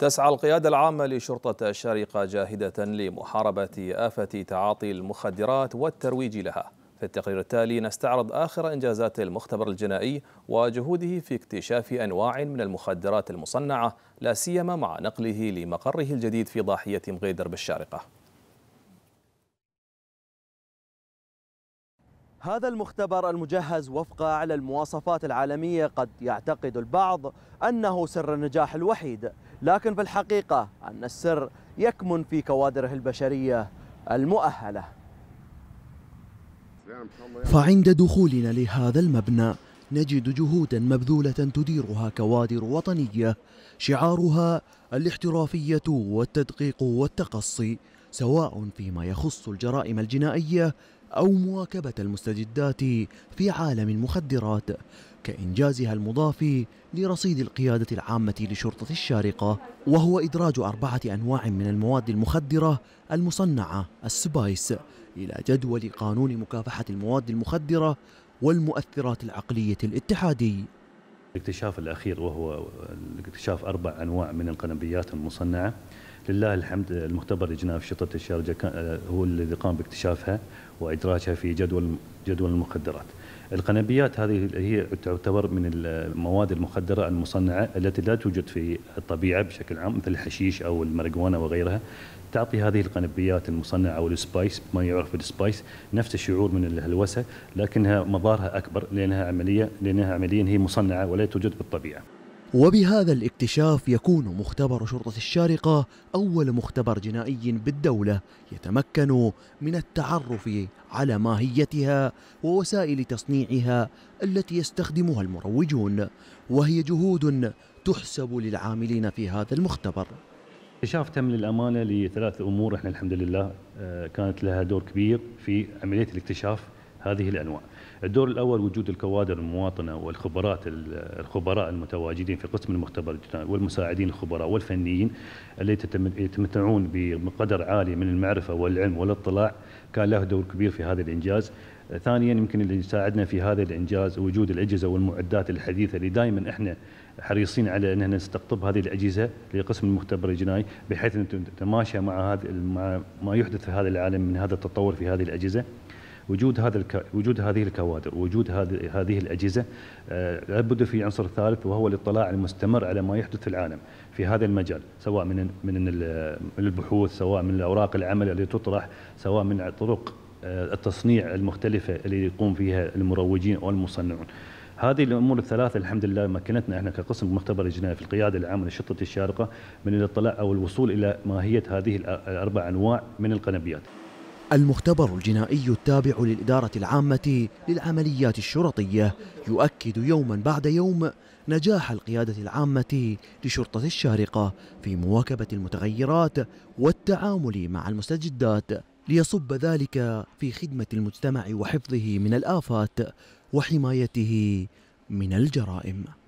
تسعى القيادة العامة لشرطة الشارقة جاهدة لمحاربة آفة تعاطي المخدرات والترويج لها في التقرير التالي نستعرض آخر إنجازات المختبر الجنائي وجهوده في اكتشاف أنواع من المخدرات المصنعة لا سيما مع نقله لمقره الجديد في ضاحية مغيدر بالشارقة هذا المختبر المجهز وفق أعلى المواصفات العالمية قد يعتقد البعض أنه سر النجاح الوحيد لكن في الحقيقة أن السر يكمن في كوادره البشرية المؤهلة فعند دخولنا لهذا المبنى نجد جهودا مبذولة تديرها كوادر وطنية شعارها الاحترافية والتدقيق والتقصي سواء فيما يخص الجرائم الجنائية أو مواكبة المستجدات في عالم المخدرات كإنجازها المضاف لرصيد القيادة العامة لشرطة الشارقة وهو إدراج أربعة أنواع من المواد المخدرة المصنعة السبايس إلى جدول قانون مكافحة المواد المخدرة والمؤثرات العقلية الاتحادي الاكتشاف الأخير وهو اكتشاف أربع أنواع من القلمبيات المصنعة لله الحمد المختبر الجنائي في شرطة الشارجة آه، هو الذي قام باكتشافها وإدراجها في جدول جدول المخدرات القنبيات هذه هي تعتبر من المواد المخدره المصنعه التي لا توجد في الطبيعه بشكل عام مثل الحشيش او الماريجوانا وغيرها تعطي هذه القنبيات المصنعه او السبايس ما يعرف بالسبايس نفس الشعور من الهلوسه لكنها مضارها اكبر لانها عمليه لانها عمليا هي مصنعه ولا توجد بالطبيعه. وبهذا الاكتشاف يكون مختبر شرطة الشارقة أول مختبر جنائي بالدولة يتمكن من التعرف على ماهيتها ووسائل تصنيعها التي يستخدمها المروجون وهي جهود تحسب للعاملين في هذا المختبر اكتشاف تم للأمانة لثلاث أمور احنا الحمد لله آه، كانت لها دور كبير في عملية الاكتشاف هذه الأنواع الدور الأول وجود الكوادر المواطنة والخبرات الخبراء المتواجدين في قسم المختبر الجنائي والمساعدين الخبراء والفنيين اللي يتمتعون بقدر عالي من المعرفة والعلم والاطلاع كان له دور كبير في هذا الإنجاز ثانيا يمكن اللي ساعدنا في هذا الانجاز وجود الاجهزه والمعدات الحديثه اللي دائما احنا حريصين على ان نستقطب هذه الاجهزه لقسم المختبر الجنائي بحيث ان تتماشى مع هذا مع ما يحدث في هذا العالم من هذا التطور في هذه الاجهزه وجود هذا الك... وجود هذه الكوادر وجود هذه هذه الاجهزه آه، لابد في عنصر ثالث وهو الاطلاع المستمر على ما يحدث في العالم في هذا المجال سواء من من البحوث سواء من الاوراق العمل اللي تطرح سواء من طرق آه، التصنيع المختلفه اللي يقوم فيها المروجين او المصنعون هذه الامور الثلاثه الحمد لله مكنتنا احنا كقسم مختبر الجنائي في القياده العامه للشرطه الشارقه من الاطلاع او الوصول الى ماهيه هذه الاربع انواع من القنبيات. المختبر الجنائي التابع للإدارة العامة للعمليات الشرطية يؤكد يوما بعد يوم نجاح القيادة العامة لشرطة الشارقة في مواكبة المتغيرات والتعامل مع المستجدات ليصب ذلك في خدمة المجتمع وحفظه من الآفات وحمايته من الجرائم